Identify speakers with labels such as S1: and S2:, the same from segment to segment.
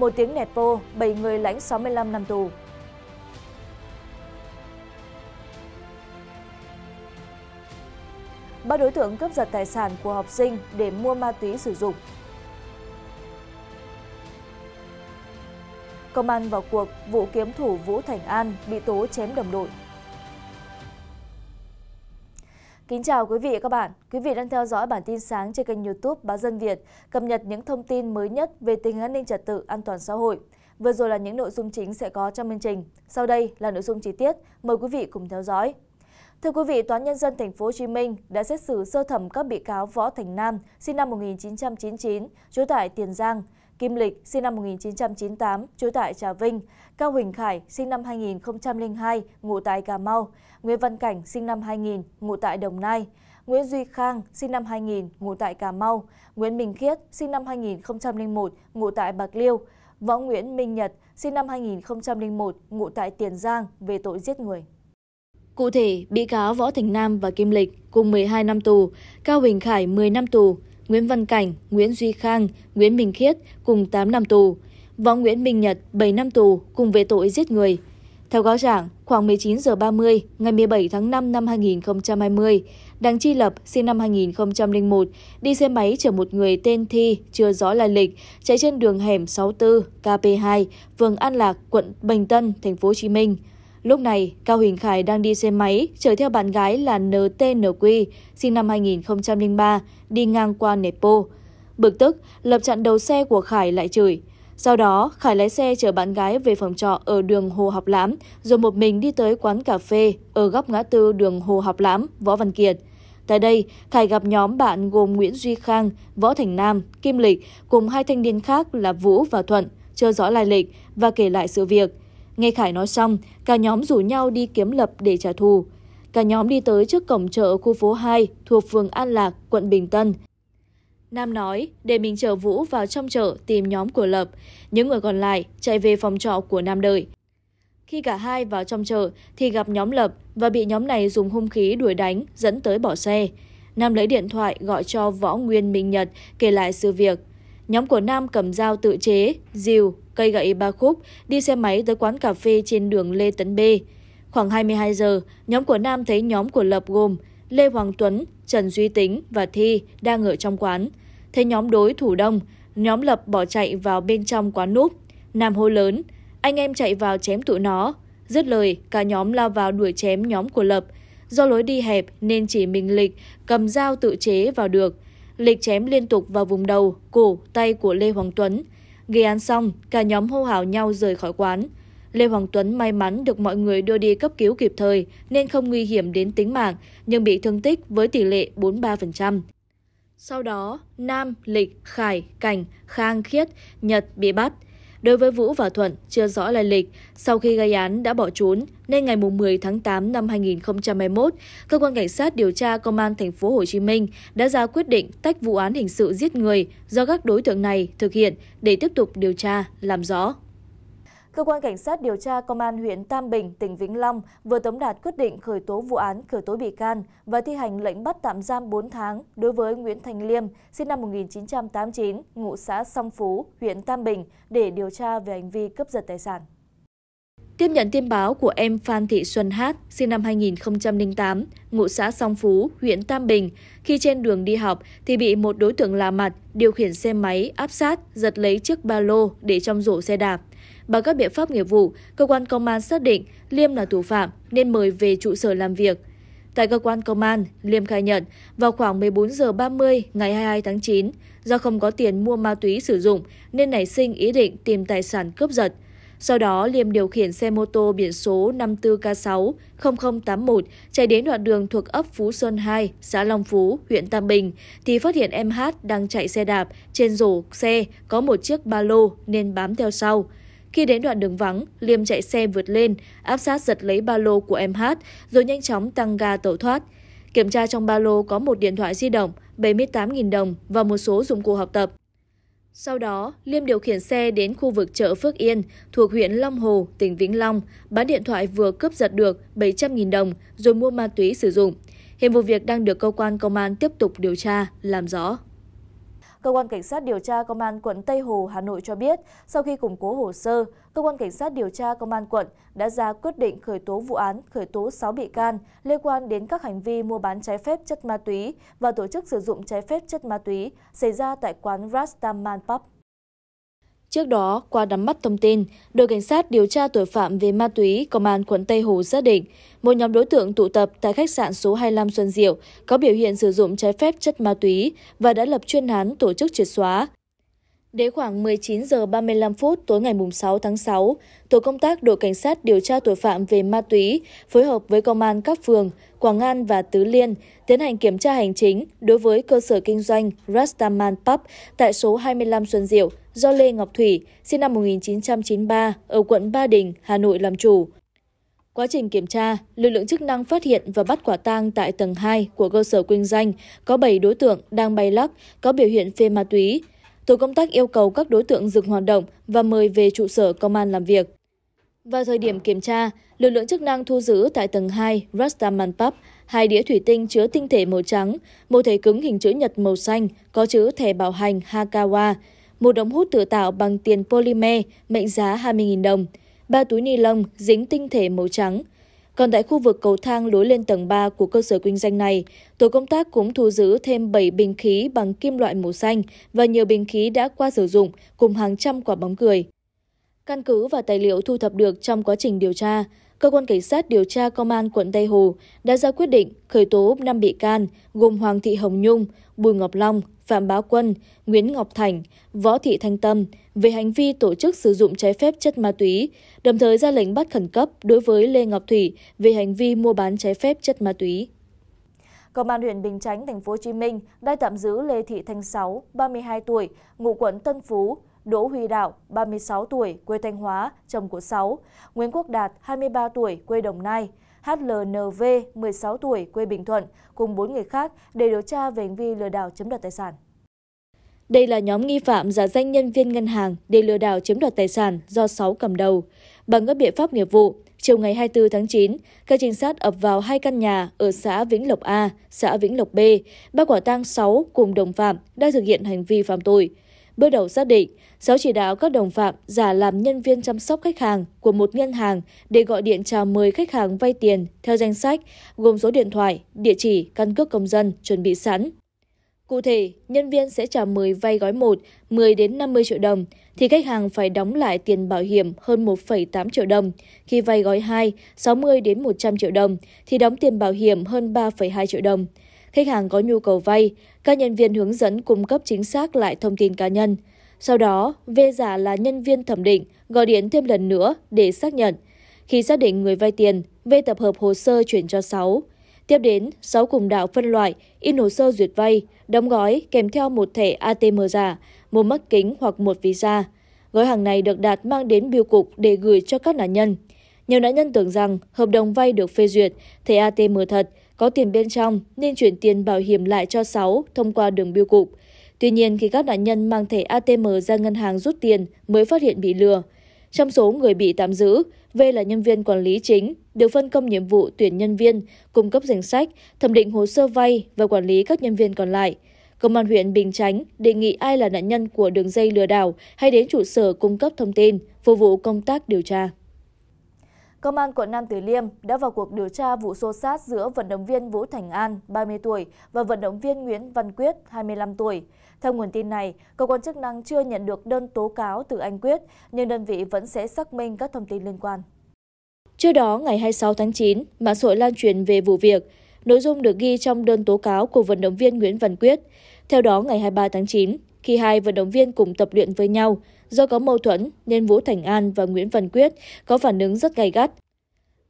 S1: một tiếng nẹt vô 7 người lãnh 65 năm tù. Ba đối tượng cướp giật tài sản của học sinh để mua ma túy sử dụng. Công an vào cuộc, vụ kiếm thủ Vũ Thành An bị tố chém đồng đội. Kính chào quý vị và các bạn. Quý vị đang theo dõi bản tin sáng trên kênh YouTube Báo Dân Việt, cập nhật những thông tin mới nhất về tình hình an ninh trật tự, an toàn xã hội. Vừa rồi là những nội dung chính sẽ có trong chương trình. Sau đây là nội dung chi tiết, mời quý vị cùng theo dõi. Thưa quý vị, Tòa nhân dân thành phố Hồ Chí Minh đã xét xử sơ thẩm các bị cáo Võ Thành Nam, sinh năm 1999, trú tại Tiền Giang, Kim Lịch sinh năm 1998, trú tại Trà Vinh, Cao Huỳnh Khải sinh năm 2002, ngụ tại Cà Mau, Nguyễn Văn Cảnh sinh năm 2000, ngụ tại Đồng Nai, Nguyễn Duy Khang sinh năm 2000, ngụ tại Cà Mau, Nguyễn Minh Khiết sinh năm 2001, ngụ tại Bạc Liêu, Võ Nguyễn Minh Nhật sinh năm 2001, ngụ tại Tiền Giang về tội giết người. Cụ thể, bị cáo Võ Thành Nam và Kim Lịch cùng 12 năm tù, Cao Huỳnh Khải 10 năm tù, Nguyễn Văn Cảnh, Nguyễn Duy Khang, Nguyễn Minh Khiết cùng 8 năm tù, võ Nguyễn Minh Nhật 7 năm tù cùng về tội giết người. Theo cáo trạng, khoảng 19 giờ 30 ngày 17 tháng 5 năm 2020, Đặng Chi Lập sinh năm 2001 đi xe máy chở một người tên Thi chưa rõ lai lịch chạy trên đường hẻm 64 KP2, phường An Lạc, quận Bình Tân, thành phố Hồ Chí Minh. Lúc này, Cao Huỳnh Khải đang đi xe máy chở theo bạn gái là NTNQ, sinh năm 2003, đi ngang qua Nepo. Bực tức, lập chặn đầu xe của Khải lại chửi. Sau đó, Khải lái xe chở bạn gái về phòng trọ ở đường Hồ Học Lãm, rồi một mình đi tới quán cà phê ở góc ngã tư đường Hồ Học Lãm, Võ Văn Kiệt. Tại đây, Khải gặp nhóm bạn gồm Nguyễn Duy Khang, Võ Thành Nam, Kim Lịch cùng hai thanh niên khác là Vũ và Thuận, chưa rõ lai lịch và kể lại sự việc. Nghe Khải nói xong, cả nhóm rủ nhau đi kiếm lập để trả thù. Cả nhóm đi tới trước cổng chợ khu phố 2 thuộc phường An Lạc, quận Bình Tân. Nam nói để mình chở Vũ vào trong chợ tìm nhóm của Lập. Những người còn lại chạy về phòng trọ của Nam đợi. Khi cả hai vào trong chợ thì gặp nhóm Lập và bị nhóm này dùng hung khí đuổi đánh dẫn tới bỏ xe. Nam lấy điện thoại gọi cho Võ Nguyên Minh Nhật kể lại sự việc. Nhóm của Nam cầm dao tự chế, dìu, cây gậy ba khúc đi xe máy tới quán cà phê trên đường Lê Tấn B. Khoảng 22 giờ, nhóm của Nam thấy nhóm của Lập gồm Lê Hoàng Tuấn, Trần Duy Tính và Thi đang ở trong quán. Thấy nhóm đối thủ đông, nhóm Lập bỏ chạy vào bên trong quán núp. Nam hô lớn, anh em chạy vào chém tụi nó. Dứt lời, cả nhóm lao vào đuổi chém nhóm của Lập. Do lối đi hẹp nên chỉ mình Lịch cầm dao tự chế vào được. Lịch chém liên tục vào vùng đầu, cổ, tay của Lê Hoàng Tuấn. Gây án xong, cả nhóm hô hào nhau rời khỏi quán. Lê Hoàng Tuấn may mắn được mọi người đưa đi cấp cứu kịp thời nên không nguy hiểm đến tính mạng, nhưng bị thương tích với tỷ lệ 43%. Sau đó, Nam, Lịch, Khải, Cảnh, Khang, Khiết, Nhật bị bắt – Đối với Vũ và Thuận, chưa rõ lai lịch, sau khi gây án đã bỏ trốn, nên ngày 10 tháng 8 năm 2021, cơ quan cảnh sát điều tra công an thành phố Hồ Chí Minh đã ra quyết định tách vụ án hình sự giết người do các đối tượng này thực hiện để tiếp tục điều tra làm rõ cơ quan cảnh sát điều tra công an huyện tam bình tỉnh vĩnh long vừa tống đạt quyết định khởi tố vụ án khởi tố bị can và thi hành lệnh bắt tạm giam bốn tháng đối với nguyễn thành liêm sinh năm 1989, ngụ xã song phú huyện tam bình để điều tra về hành vi cướp giật tài sản Tiếp nhận tin báo của em Phan Thị Xuân Hát, sinh năm 2008, ngụ xã Song Phú, huyện Tam Bình, khi trên đường đi học thì bị một đối tượng lạ mặt điều khiển xe máy áp sát, giật lấy chiếc ba lô để trong rổ xe đạp. Bằng các biện pháp nghiệp vụ, cơ quan công an xác định Liêm là thủ phạm nên mời về trụ sở làm việc. Tại cơ quan công an, Liêm khai nhận vào khoảng 14 giờ 30 ngày 22 tháng 9, do không có tiền mua ma túy sử dụng nên nảy sinh ý định tìm tài sản cướp giật. Sau đó, Liêm điều khiển xe mô tô biển số 54K60081 chạy đến đoạn đường thuộc ấp Phú Sơn 2, xã Long Phú, huyện Tam Bình, thì phát hiện em Hát đang chạy xe đạp, trên rổ xe có một chiếc ba lô nên bám theo sau. Khi đến đoạn đường vắng, Liêm chạy xe vượt lên, áp sát giật lấy ba lô của em Hát, rồi nhanh chóng tăng ga tẩu thoát. Kiểm tra trong ba lô có một điện thoại di động, 78.000 đồng và một số dụng cụ học tập. Sau đó, Liêm điều khiển xe đến khu vực chợ Phước Yên thuộc huyện Long Hồ, tỉnh Vĩnh Long, bán điện thoại vừa cướp giật được 700.000 đồng rồi mua ma túy sử dụng. Hiện vụ việc đang được cơ quan công an tiếp tục điều tra, làm rõ cơ quan cảnh sát điều tra công an quận tây hồ hà nội cho biết sau khi củng cố hồ sơ cơ quan cảnh sát điều tra công an quận đã ra quyết định khởi tố vụ án khởi tố sáu bị can liên quan đến các hành vi mua bán trái phép chất ma túy và tổ chức sử dụng trái phép chất ma túy xảy ra tại quán rastaman pub Trước đó, qua nắm bắt thông tin, đội cảnh sát điều tra tội phạm về ma túy Công an quận Tây Hồ xác định, một nhóm đối tượng tụ tập tại khách sạn số 25 Xuân Diệu có biểu hiện sử dụng trái phép chất ma túy và đã lập chuyên án tổ chức triệt xóa. Đến khoảng 19 giờ 35 phút tối ngày 6 tháng 6, tổ công tác đội cảnh sát điều tra tội phạm về ma túy phối hợp với công an các phường Quảng An và Tứ Liên tiến hành kiểm tra hành chính đối với cơ sở kinh doanh Rastaman Pub tại số 25 Xuân Diệu, do Lê Ngọc Thủy, sinh năm 1993, ở quận Ba Đình, Hà Nội làm chủ. Quá trình kiểm tra, lực lượng chức năng phát hiện và bắt quả tang tại tầng 2 của cơ sở kinh doanh có 7 đối tượng đang bay lắc, có biểu hiện phê ma túy. Tổ công tác yêu cầu các đối tượng dừng hoạt động và mời về trụ sở công an làm việc. Vào thời điểm kiểm tra, lực lượng chức năng thu giữ tại tầng 2 Rastaman Pub hai đĩa thủy tinh chứa tinh thể màu trắng, một thể cứng hình chữ nhật màu xanh có chữ thẻ bảo hành Hakawa, một ống hút tự tạo bằng tiền polymer mệnh giá 20.000 đồng, ba túi ni lông dính tinh thể màu trắng. Còn tại khu vực cầu thang lối lên tầng 3 của cơ sở kinh doanh này, tổ công tác cũng thu giữ thêm 7 bình khí bằng kim loại màu xanh và nhiều bình khí đã qua sử dụng cùng hàng trăm quả bóng cười. Căn cứ và tài liệu thu thập được trong quá trình điều tra, cơ quan cảnh sát điều tra công an quận Tây Hồ đã ra quyết định khởi tố 5 bị can gồm Hoàng Thị Hồng Nhung, Bùi Ngọc Long, Phạm Bá Quân, Nguyễn Ngọc Thành, Võ Thị Thanh Tâm về hành vi tổ chức sử dụng trái phép chất ma túy, đồng thời ra lệnh bắt khẩn cấp đối với Lê Ngọc Thủy về hành vi mua bán trái phép chất ma túy. Công an huyện Bình Chánh, thành phố Hồ Chí Minh đã tạm giữ Lê Thị Thanh Sáu, 32 tuổi, ngụ quận Tân Phú Đỗ Huy Đạo, 36 tuổi, quê Thanh Hóa, chồng của Sáu, Nguyễn Quốc Đạt, 23 tuổi, quê Đồng Nai, HLNV, 16 tuổi, quê Bình Thuận, cùng 4 người khác để điều tra về hành vi lừa đảo chiếm đoạt tài sản. Đây là nhóm nghi phạm giả danh nhân viên ngân hàng để lừa đảo chiếm đoạt tài sản do Sáu cầm đầu. Bằng các biện pháp nghiệp vụ, chiều ngày 24 tháng 9, các trinh sát ập vào hai căn nhà ở xã Vĩnh Lộc A, xã Vĩnh Lộc B, bắt quả tang 6 cùng đồng phạm đang thực hiện hành vi phạm tội bước đầu xác định sáu chỉ đạo các đồng phạm giả làm nhân viên chăm sóc khách hàng của một ngân hàng để gọi điện chào mời khách hàng vay tiền theo danh sách gồm số điện thoại, địa chỉ, căn cước công dân chuẩn bị sẵn. Cụ thể, nhân viên sẽ chào mời vay gói 1 10 đến 50 triệu đồng thì khách hàng phải đóng lại tiền bảo hiểm hơn 1,8 triệu đồng, khi vay gói 2 60 đến 100 triệu đồng thì đóng tiền bảo hiểm hơn 3,2 triệu đồng. Khách hàng có nhu cầu vay, các nhân viên hướng dẫn cung cấp chính xác lại thông tin cá nhân. Sau đó, V giả là nhân viên thẩm định gọi điện thêm lần nữa để xác nhận. Khi xác định người vay tiền, V tập hợp hồ sơ chuyển cho 6. Tiếp đến, 6 cùng đạo phân loại, in hồ sơ duyệt vay, đóng gói kèm theo một thẻ ATM giả, một mắt kính hoặc một visa. Gói hàng này được Đạt mang đến biêu cục để gửi cho các nạn nhân. Nhiều nạn nhân tưởng rằng hợp đồng vay được phê duyệt, thẻ ATM thật có tiền bên trong nên chuyển tiền bảo hiểm lại cho Sáu thông qua đường biêu cục. Tuy nhiên, khi các nạn nhân mang thẻ ATM ra ngân hàng rút tiền mới phát hiện bị lừa. Trong số người bị tạm giữ, V là nhân viên quản lý chính, được phân công nhiệm vụ tuyển nhân viên, cung cấp danh sách, thẩm định hồ sơ vay và quản lý các nhân viên còn lại. Công an huyện Bình Chánh đề nghị ai là nạn nhân của đường dây lừa đảo hay đến trụ sở cung cấp thông tin, phục vụ công tác điều tra công an quận nam Từ liêm đã vào cuộc điều tra vụ xô xát giữa vận động viên vũ thành an ba mươi tuổi và vận động viên nguyễn văn quyết hai mươi năm tuổi theo nguồn tin này cơ quan chức năng chưa nhận được đơn tố cáo từ anh quyết nhưng đơn vị vẫn sẽ xác minh các thông tin liên quan trước đó ngày 26 tháng 9 mạng xã hội lan truyền về vụ việc nội dung được ghi trong đơn tố cáo của vận động viên Nguyễn Văn Quyết. Theo đó, ngày 23 tháng 9, khi hai vận động viên cùng tập luyện với nhau. Do có mâu thuẫn nên Vũ Thành An và Nguyễn Văn Quyết có phản ứng rất gay gắt.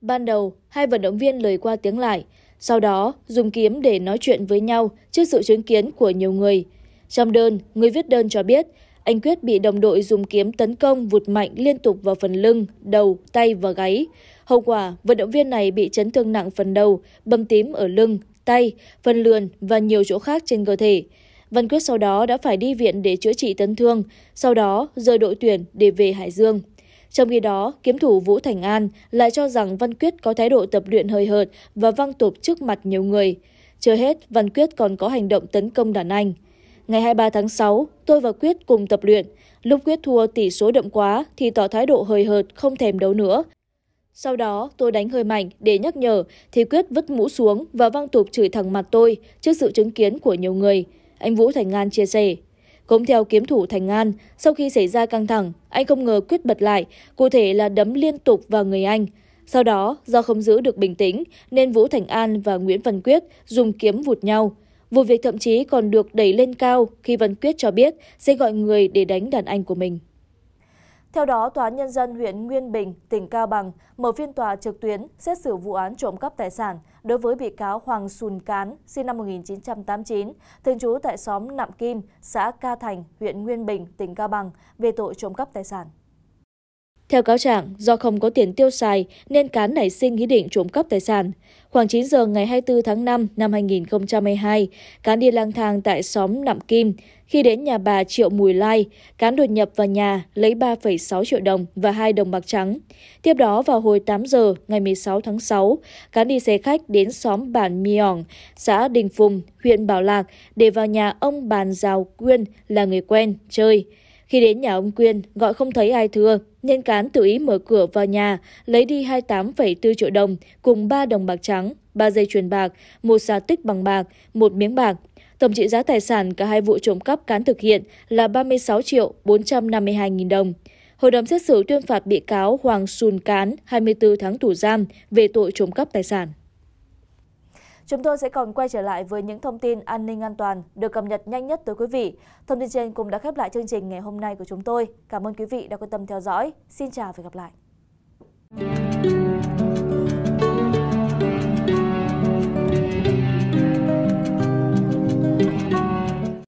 S1: Ban đầu, hai vận động viên lời qua tiếng lại, sau đó dùng kiếm để nói chuyện với nhau trước sự chứng kiến của nhiều người. Trong đơn, người viết đơn cho biết, anh Quyết bị đồng đội dùng kiếm tấn công vụt mạnh liên tục vào phần lưng, đầu, tay và gáy. Hậu quả, vận động viên này bị chấn thương nặng phần đầu, bầm tím ở lưng, tay, phần lườn và nhiều chỗ khác trên cơ thể. Văn Quyết sau đó đã phải đi viện để chữa trị tấn thương, sau đó rời đội tuyển để về Hải Dương. Trong khi đó, kiếm thủ Vũ Thành An lại cho rằng Văn Quyết có thái độ tập luyện hơi hợt và văng tục trước mặt nhiều người. Chưa hết, Văn Quyết còn có hành động tấn công đàn anh. Ngày 23 tháng 6, tôi và Quyết cùng tập luyện. Lúc Quyết thua tỷ số đậm quá thì tỏ thái độ hơi hợt, không thèm đấu nữa. Sau đó, tôi đánh hơi mạnh để nhắc nhở thì Quyết vứt mũ xuống và văng tục chửi thẳng mặt tôi trước sự chứng kiến của nhiều người anh Vũ Thành An chia sẻ. Cũng theo kiếm thủ Thành An, sau khi xảy ra căng thẳng, anh không ngờ quyết bật lại, cụ thể là đấm liên tục vào người anh. Sau đó, do không giữ được bình tĩnh nên Vũ Thành An và Nguyễn Văn Quyết dùng kiếm vụt nhau. Vụ việc thậm chí còn được đẩy lên cao khi Văn Quyết cho biết sẽ gọi người để đánh đàn anh của mình theo đó tòa nhân dân huyện nguyên bình tỉnh cao bằng mở phiên tòa trực tuyến xét xử vụ án trộm cắp tài sản đối với bị cáo hoàng sùn cán sinh năm 1989, thường trú tại xóm nạm kim xã ca thành huyện nguyên bình tỉnh cao bằng về tội trộm cắp tài sản theo cáo trạng, do không có tiền tiêu xài nên Cán nảy sinh ý định trộm cắp tài sản. Khoảng 9 giờ ngày 24 tháng 5 năm 2022, Cán đi lang thang tại xóm Nạm Kim, khi đến nhà bà Triệu Mùi Lai, cán đột nhập vào nhà lấy 3,6 triệu đồng và hai đồng bạc trắng. Tiếp đó vào hồi 8 giờ ngày 16 tháng 6, cán đi xe khách đến xóm bản Miong, xã Đình Phùng, huyện Bảo Lạc để vào nhà ông bàn Giào Quyên là người quen, chơi. Khi đến nhà ông Quyên, gọi không thấy ai thưa, nên cán tự ý mở cửa vào nhà, lấy đi 28,4 triệu đồng cùng 3 đồng bạc trắng, 3 dây chuyền bạc, một xà tích bằng bạc, một miếng bạc Tổng trị giá tài sản cả hai vụ trộm cắp cán thực hiện là 36 triệu 452 nghìn đồng. Hội đồng xét xử tuyên phạt bị cáo Hoàng Sùn Cán 24 tháng tù giam về tội trộm cắp tài sản. Chúng tôi sẽ còn quay trở lại với những thông tin an ninh an toàn được cập nhật nhanh nhất tới quý vị. Thông tin trên cũng đã khép lại chương trình ngày hôm nay của chúng tôi. Cảm ơn quý vị đã quan tâm theo dõi. Xin chào và gặp lại.